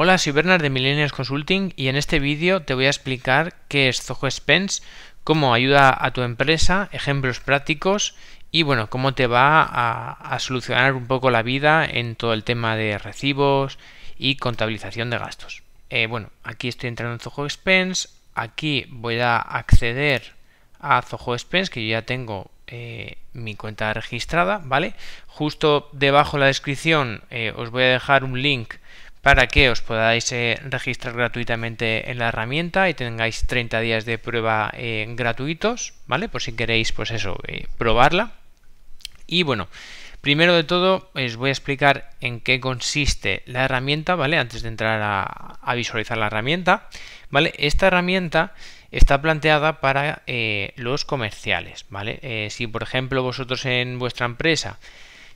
Hola, soy Bernard de Millennials Consulting y en este vídeo te voy a explicar qué es Zoho Expense, cómo ayuda a tu empresa, ejemplos prácticos y bueno, cómo te va a, solucionar un poco la vida en todo el tema de recibos y contabilización de gastos. Eh, bueno, aquí estoy entrando en Zoho Expense, aquí voy a acceder a Zoho Expense, que yo ya tengo eh, mi cuenta registrada, ¿vale? Justo debajo de la descripción eh, os voy a dejar un link para que os podáis eh, registrar gratuitamente en la herramienta y tengáis 30 días de prueba eh, gratuitos, ¿vale? Por si queréis, pues eso, eh, probarla. Y bueno, primero de todo os voy a explicar en qué consiste la herramienta, ¿vale? Antes de entrar a, a visualizar la herramienta, ¿vale? Esta herramienta está planteada para los comerciales, ¿vale? si por ejemplo vosotros en vuestra empresa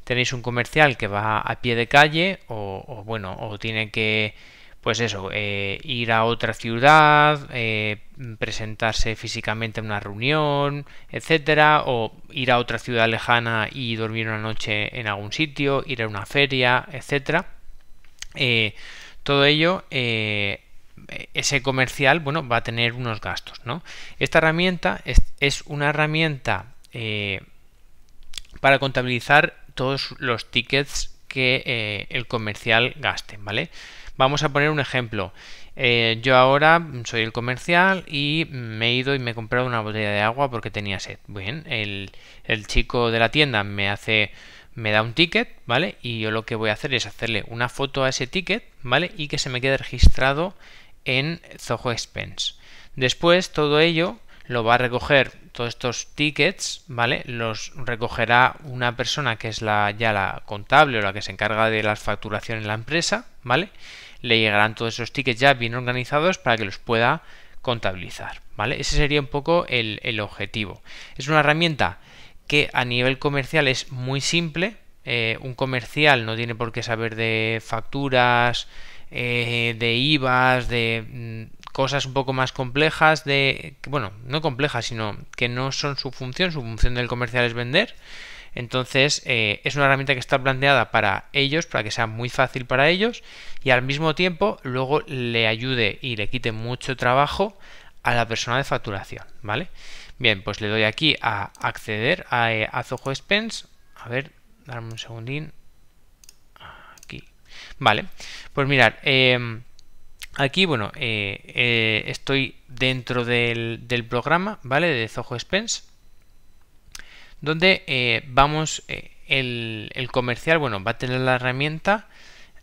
tenéis un comercial que va a pie de calle o, bueno, o tiene que, pues eso, eh, ir a otra ciudad, eh, presentarse físicamente en una reunión, etcétera, o ir a otra ciudad lejana y dormir una noche en algún sitio, ir a una feria, etcétera. Eh, todo ello ese comercial, bueno, va a tener unos gastos, ¿no? Esta herramienta es, una herramienta para contabilizar todos los tickets que eh, el comercial gaste, ¿vale? Vamos a poner un ejemplo. Eh, yo ahora soy el comercial y me he ido y me he comprado una botella de agua porque tenía sed. Bien, el, chico de la tienda me hace me da un ticket, ¿vale? Y yo lo que voy a hacer es hacerle una foto a ese ticket, ¿vale? Y que se me quede registrado en Zoho Expense. Después todo ello lo va a recoger todos estos tickets, ¿vale? Los recogerá una persona que es la, ya la contable o la que se encarga de las facturaciones en la empresa, ¿vale? Le llegarán todos esos tickets ya bien organizados para que los pueda contabilizar, ¿vale? Ese sería un poco el, objetivo. Es una herramienta que a nivel comercial es muy simple. Eh, un comercial no tiene por qué saber de facturas, eh, de IVAs, de mm, cosas un poco más complejas de, bueno, no complejas, sino que no son su función, su función del comercial es vender. Entonces eh, es una herramienta que está planteada para ellos, para que sea muy fácil para ellos y al mismo tiempo luego le ayude y le quite mucho trabajo a la persona de facturación, ¿vale? Bien, pues le doy aquí a acceder a, eh, a Zoho Expense. A ver, darme un segundín. Aquí. Vale, pues mirar eh, em, Aquí, bueno, eh, eh, estoy dentro del, programa, ¿vale? De Zoho Expense, donde eh, vamos, el, comercial, bueno, va a tener la herramienta,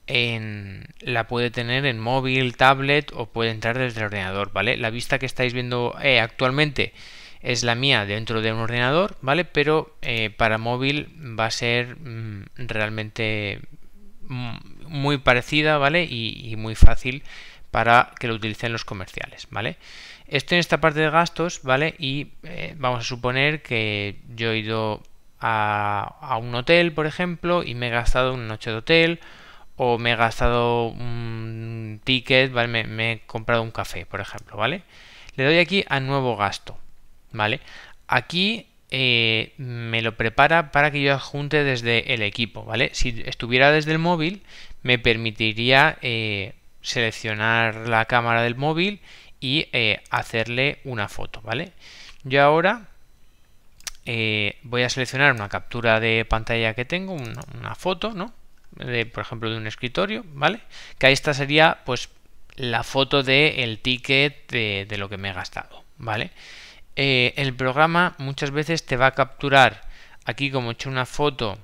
en, la puede tener en móvil, tablet o puede entrar desde el ordenador, ¿vale? La vista que estáis viendo actualmente es la mía dentro de un ordenador, ¿vale? Pero para móvil va a ser mm, realmente mm, muy parecida, ¿vale? y muy fácil para que lo utilicen los comerciales, ¿vale? Estoy en esta parte de gastos, ¿vale? Y eh, vamos a suponer que yo he ido a, un hotel, por ejemplo, y me he gastado una noche de hotel o me he gastado un ticket, ¿vale? Me, he comprado un café, por ejemplo, ¿vale? Le doy aquí a nuevo gasto, ¿vale? Aquí eh, me lo prepara para que yo adjunte desde el equipo, ¿vale? Si estuviera desde el móvil, me permitiría eh, seleccionar la cámara del móvil y eh, hacerle una foto, ¿vale? Yo ahora eh, voy a seleccionar una captura de pantalla que tengo, una, foto, ¿no? De, por ejemplo, de un escritorio, ¿vale? Que esta sería, pues, la foto del el ticket de, lo que me he gastado, ¿vale? Eh, el programa muchas veces te va a capturar, aquí como he hecho una foto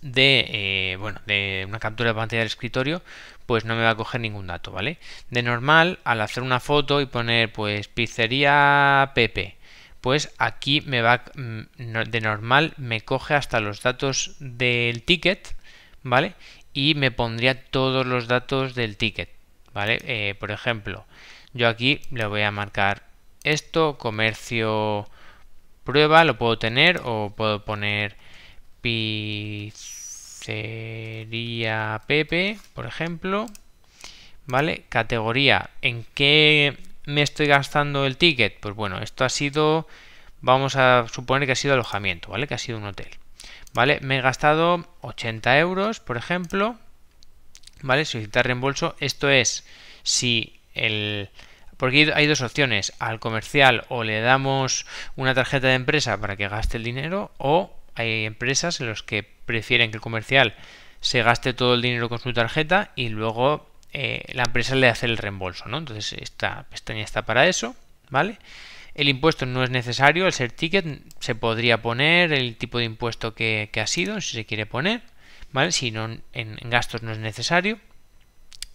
de, bueno, de una captura de pantalla del escritorio, pues no me va a coger ningún dato, ¿vale? De normal, al hacer una foto y poner pues pizzería Pepe, pues aquí me va mm, de normal me coge hasta los datos del ticket, ¿vale? Y me pondría todos los datos del ticket, ¿vale? Eh, por ejemplo, yo aquí le voy a marcar esto, comercio prueba, lo puedo tener o puedo poner pizzería sería Pepe, por ejemplo. ¿Vale? Categoría. ¿En qué me estoy gastando el ticket? Pues bueno, esto ha sido, vamos a suponer que ha sido alojamiento, ¿vale? Que ha sido un hotel. ¿Vale? Me he gastado 80 euros, por ejemplo. ¿Vale? Solicitar reembolso. Esto es si el... Porque hay dos opciones, al comercial o le damos una tarjeta de empresa para que gaste el dinero o hay empresas en las que prefieren que el comercial se gaste todo el dinero con su tarjeta y luego eh, la empresa le hace el reembolso, ¿no? Entonces esta pestaña está para eso, ¿vale? El impuesto no es necesario, el ser ticket se podría poner, el tipo de impuesto que, ha sido, si se quiere poner, ¿vale? Si no, en, gastos no es necesario.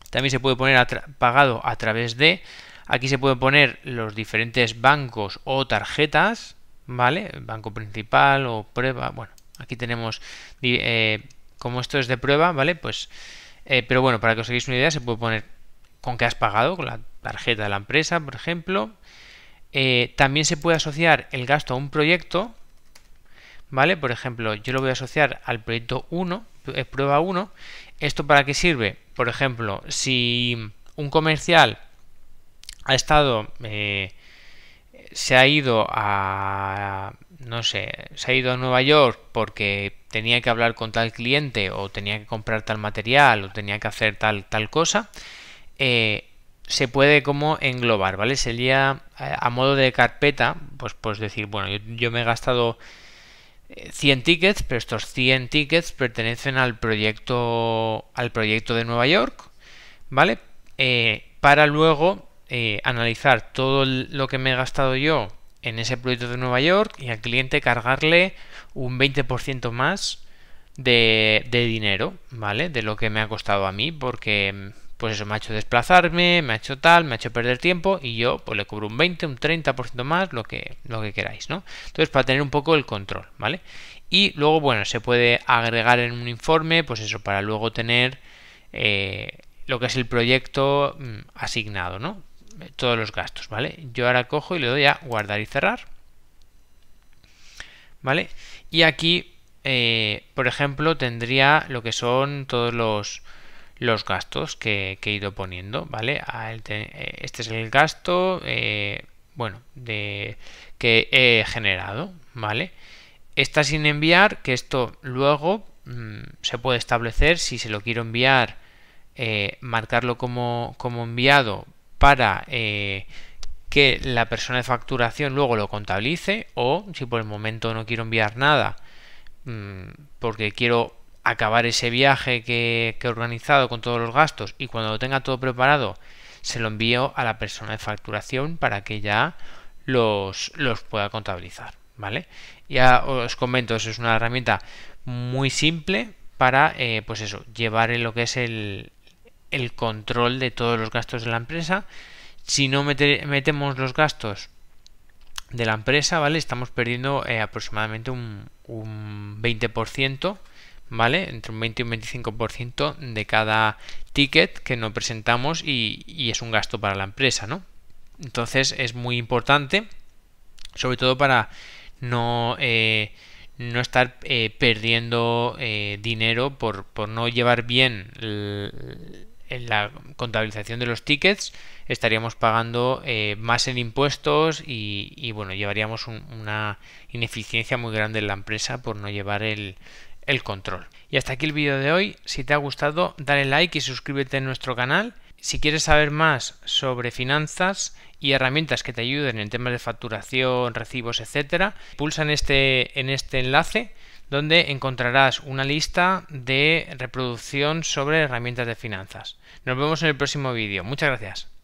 También se puede poner pagado a través de, aquí se pueden poner los diferentes bancos o tarjetas, ¿vale? banco principal o prueba, bueno, Aquí tenemos, eh, como esto es de prueba, ¿vale? Pues, eh, pero bueno, para que os hagáis una idea, se puede poner con qué has pagado, con la tarjeta de la empresa, por ejemplo. Eh, también se puede asociar el gasto a un proyecto, ¿vale? Por ejemplo, yo lo voy a asociar al proyecto 1, prueba 1. ¿Esto para qué sirve? Por ejemplo, si un comercial ha estado se ha ido a, no sé, se ha ido a Nueva York porque tenía que hablar con tal cliente o tenía que comprar tal material o tenía que hacer tal, tal cosa, eh, se puede como englobar, ¿vale? Sería eh, a modo de carpeta, pues, pues decir, bueno, yo, me he gastado 100 eh, tickets, pero estos 100 tickets pertenecen al proyecto, al proyecto de Nueva York, ¿vale? para luego eh, analizar todo lo que me he gastado yo en ese proyecto de Nueva York y al cliente cargarle un 20% más de, dinero, ¿vale? De lo que me ha costado a mí, porque pues eso me ha hecho desplazarme, me ha hecho tal, me ha hecho perder tiempo y yo pues le cobro un 20, un 30% más, lo que, lo que queráis, ¿no? Entonces para tener un poco el control, ¿vale? Y luego, bueno, se puede agregar en un informe, pues eso, para luego tener... Eh, lo que es el proyecto mm, asignado, ¿no? todos los gastos, ¿vale? Yo ahora cojo y le doy a guardar y cerrar, ¿vale? Y aquí, eh, por ejemplo, tendría lo que son todos los, gastos que, he ido poniendo, ¿vale? Eh, este es el gasto, eh, bueno, de, que he generado, ¿vale? Está sin enviar, que esto luego mm, se puede establecer si se lo quiero enviar, marcarlo como, como enviado para eh, que la persona de facturación luego lo contabilice o si por el momento no quiero enviar nada mm, porque quiero acabar ese viaje que, he organizado con todos los gastos y cuando lo tenga todo preparado se lo envío a la persona de facturación para que ya los, los pueda contabilizar. ¿Vale? Ya os comento, es una herramienta muy simple para eh, pues eso, llevar en lo que es el, el control de todos los gastos de la empresa. Si no metemos los gastos de la empresa, ¿vale? Estamos perdiendo eh, aproximadamente un, 20%, ¿vale? Entre un 20 y un 25% de cada ticket que no presentamos y, es un gasto para la empresa, Entonces es muy importante, sobre todo para no, eh, no estar eh, perdiendo dinero por, por, no llevar bien en la contabilización de los tickets estaríamos pagando eh, más en impuestos y, bueno, llevaríamos una ineficiencia muy grande en la empresa por no llevar el, el control. Y hasta aquí el vídeo de hoy. Si te ha gustado, dale like y suscríbete a nuestro canal. Si quieres saber más sobre finanzas y herramientas que te ayuden en temas de facturación, recibos, etcétera, pulsa en este, en este enlace donde encontrarás una lista de reproducción sobre herramientas de finanzas. Nos vemos en el próximo vídeo. Muchas gracias.